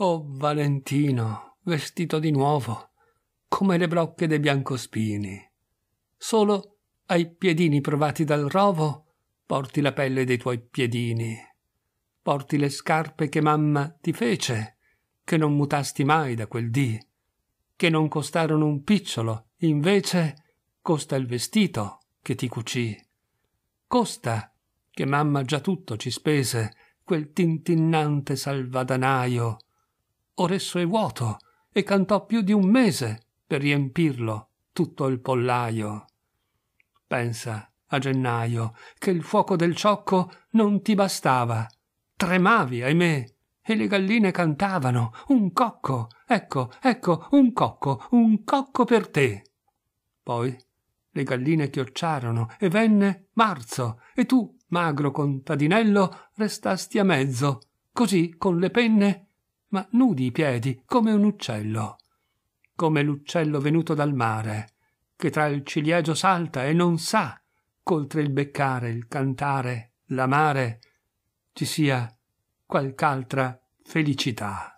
Oh Valentino, vestito di nuovo, come le brocche dei biancospini. Solo ai piedini provati dal rovo porti la pelle dei tuoi piedini. Porti le scarpe che mamma ti fece, che non mutasti mai da quel dì, che non costarono un picciolo, invece costa il vestito che ti cucì. Costa che mamma già tutto ci spese, quel tintinnante salvadanaio or esso è vuoto, e cantò più di un mese per riempirlo tutto il pollaio. Pensa, a gennaio, che il fuoco del ciocco non ti bastava. Tremavi, ahimè, e le galline cantavano un cocco, ecco, ecco, un cocco, un cocco per te. Poi le galline chiocciarono e venne marzo, e tu, magro contadinello, restasti a mezzo, così con le penne ma nudi i piedi come un uccello, come l'uccello venuto dal mare, che tra il ciliegio salta e non sa coltre il beccare, il cantare, l'amare, ci sia qualch'altra felicità.